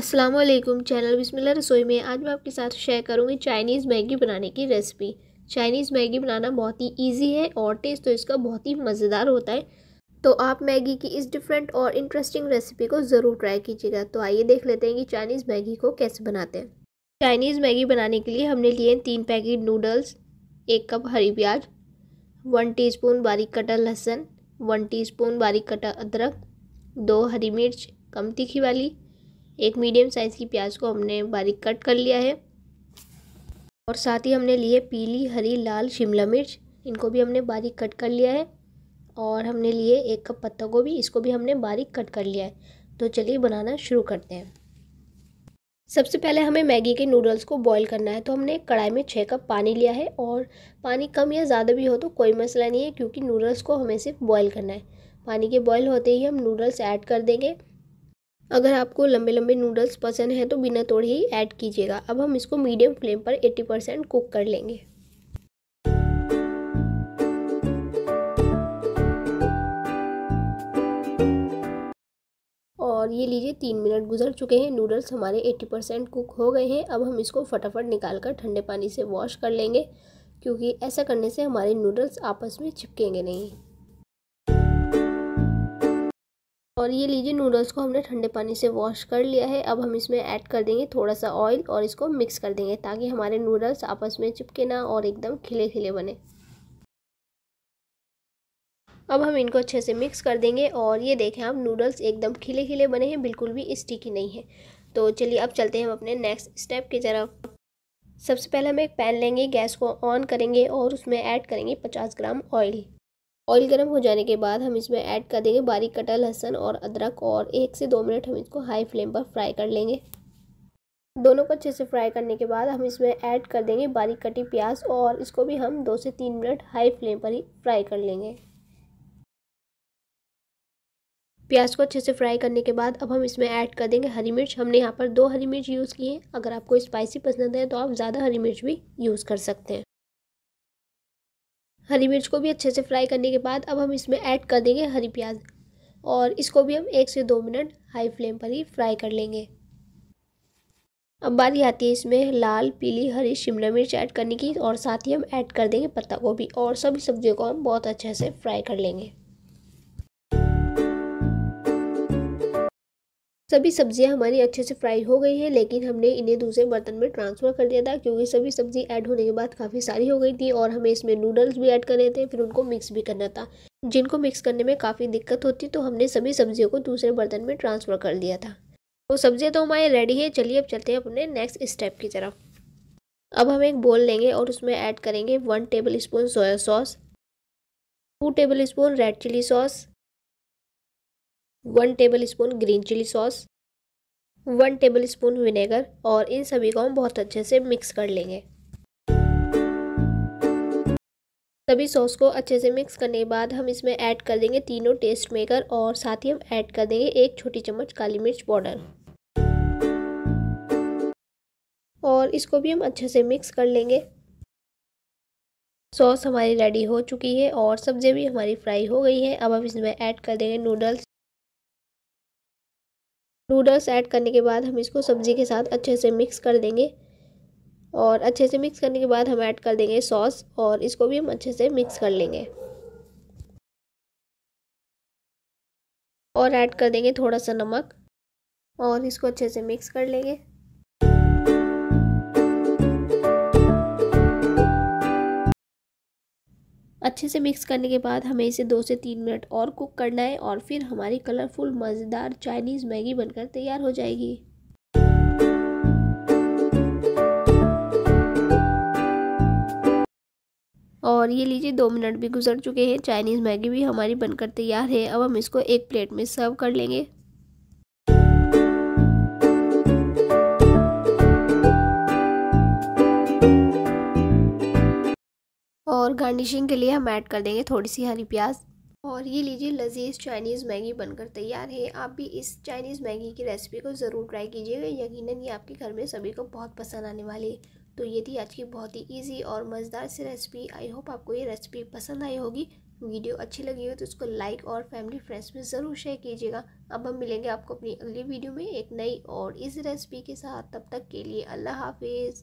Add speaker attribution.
Speaker 1: अस्सलाम वालेकुम चैनल बिस्मिल्लाह रसोई में आज मैं आपके साथ शेयर करूँगी चाइनीज़ मैगी बनाने की रेसिपी चाइनीज़ मैगी बनाना बहुत ही इजी है और टेस्ट तो इसका बहुत ही मज़ेदार होता है तो आप मैगी की इस डिफरेंट और इंटरेस्टिंग रेसिपी को ज़रूर ट्राई कीजिएगा तो आइए देख लेते हैं कि चाइनीज़ मैगी को कैसे बनाते हैं चाइनीज़ मैगी बनाने के लिए हमने लिए तीन पैकेट नूडल्स एक कप हरी प्याज वन स्पून बारीक कटा लहसुन वन स्पून बारीक कटा अदरक दो हरी मिर्च कम तीखी वाली एक मीडियम साइज़ की प्याज को हमने बारीक कट कर लिया है और साथ ही हमने लिए पीली हरी लाल शिमला मिर्च इनको भी हमने बारीक कट कर लिया है और हमने लिए एक कप पत्ता गोभी इसको भी हमने बारीक कट कर लिया है तो चलिए बनाना शुरू करते हैं सबसे पहले हमें मैगी के नूडल्स को बॉईल करना है तो हमने कढ़ाई में छः कप पानी लिया है और पानी कम या ज़्यादा भी हो तो कोई मसला नहीं है क्योंकि नूडल्स को हमें सिर्फ बॉयल करना है पानी के बॉयल होते ही हम नूडल्स ऐड कर देंगे अगर आपको लंबे लंबे नूडल्स पसंद हैं तो बिना तोड़े ही ऐड कीजिएगा अब हम इसको मीडियम फ्लेम पर 80 परसेंट कुक कर लेंगे और ये लीजिए तीन मिनट गुजर चुके हैं नूडल्स हमारे 80 परसेंट कुक हो गए हैं अब हम इसको फटाफट निकाल कर ठंडे पानी से वॉश कर लेंगे क्योंकि ऐसा करने से हमारे नूडल्स आपस में चिपकेंगे नहीं और ये लीजिए नूडल्स को हमने ठंडे पानी से वॉश कर लिया है अब हम इसमें ऐड कर देंगे थोड़ा सा ऑयल और इसको मिक्स कर देंगे ताकि हमारे नूडल्स आपस में चिपके ना और एकदम खिले खिले बने अब हम इनको अच्छे से मिक्स कर देंगे और ये देखें आप नूडल्स एकदम खिले खिले बने हैं बिल्कुल भी स्टिकी नहीं है तो चलिए अब चलते हैं हम अपने नेक्स्ट स्टेप की तरफ सबसे पहले हम एक पैन लेंगे गैस को ऑन करेंगे और उसमें ऐड करेंगे पचास ग्राम ऑयल ऑयल गर्म हो जाने के बाद हम इसमें ऐड कर देंगे बारीक कटा लहसन और अदरक और एक से दो मिनट हम इसको हाई फ्लेम पर फ्राई कर लेंगे दोनों को अच्छे से फ्राई करने के बाद हम इसमें ऐड कर देंगे बारीक कटी प्याज और इसको भी हम दो से तीन मिनट हाई फ्लेम पर ही फ्राई कर लेंगे प्याज को अच्छे से फ्राई करने के बाद अब हम इसमें ऐड कर देंगे हरी मिर्च हमने यहाँ पर दो हरी मिर्च यूज़ की है अगर आपको स्पाइसी पसंद है तो आप ज़्यादा हरी मिर्च भी यूज़ कर सकते हैं हरी मिर्च को भी अच्छे से फ्राई करने के बाद अब हम इसमें ऐड कर देंगे हरी प्याज और इसको भी हम एक से दो मिनट हाई फ्लेम पर ही फ्राई कर लेंगे अब बारी आती है इसमें लाल पीली हरी शिमला मिर्च ऐड करने की और साथ ही हम ऐड कर देंगे पत्ता गोभी और सभी सब्जियों को हम बहुत अच्छे से फ्राई कर लेंगे सभी सब्जियां हमारी अच्छे से फ्राई हो गई हैं लेकिन हमने इन्हें दूसरे बर्तन में ट्रांसफ़र कर दिया था क्योंकि सभी सब्ज़ी ऐड होने के बाद काफ़ी सारी हो गई थी और हमें इसमें नूडल्स भी ऐड करने थे फिर उनको मिक्स भी करना था जिनको मिक्स करने में काफ़ी दिक्कत होती तो हमने सभी सब्जियों को दूसरे बर्तन में ट्रांसफ़र कर दिया था वो तो सब्ज़ियाँ तो हमारी रेडी है चलिए अब चलते हैं अपने नेक्स्ट स्टेप की तरफ अब हम एक बोल लेंगे और उसमें ऐड करेंगे one tablespoon soya sauce two tablespoon red chilli sauce one tablespoon green chilli sauce one tablespoon vinegar और इन सभी को हम बहुत अच्छे से मिक्स कर लेंगे सभी सॉस को अच्छे से मिक्स करने के बाद हम इसमें ऐड कर देंगे तीनों टेस्ट मेकर और साथ ही हम ऐड कर देंगे एक छोटी चम्मच काली मिर्च पाउडर और इसको भी हम अच्छे से मिक्स कर लेंगे सॉस हमारी रेडी हो चुकी है और सब्ज़ी भी हमारी फ्राई हो गई है अब हम इसमें ऐड कर देंगे नूडल्स नूडल्स ऐड करने के बाद हम इसको सब्ज़ी के साथ अच्छे से मिक्स कर देंगे और अच्छे से मिक्स करने के बाद हम ऐड कर देंगे सॉस और इसको भी हम अच्छे से मिक्स कर लेंगे और ऐड कर देंगे थोड़ा सा नमक और इसको अच्छे से मिक्स कर लेंगे अच्छे से मिक्स करने के बाद हमें इसे दो से तीन मिनट और कुक करना है और फिर हमारी कलरफुल मज़ेदार चाइनीज़ मैगी बनकर तैयार हो जाएगी और ये लीजिए दो मिनट भी गुजर चुके हैं चाइनीज़ मैगी भी हमारी बनकर तैयार है अब हम इसको एक प्लेट में सर्व कर लेंगे और गार्निशिंग के लिए हम ऐड कर देंगे थोड़ी सी हरी प्याज और ये लीजिए लजीज चाइनीज़ मैगी बनकर तैयार है आप भी इस चाइनीज़ मैगी की रेसिपी को ज़रूर ट्राई कीजिएगा यकीनन ये आपके घर में सभी को बहुत पसंद आने वाली है तो ये थी आज की बहुत ही ईजी और मज़ेदार सी रेसिपी आई होप आपको ये रेसिपी पसंद आई होगी वीडियो अच्छी लगी हो तो उसको लाइक और फैमिली फ्रेंड्स में ज़रूर शेयर कीजिएगा अब हम मिलेंगे आपको अपनी अगली वीडियो में एक नई और इस रेसिपी के साथ तब तक के लिए अल्लाह हाफिज़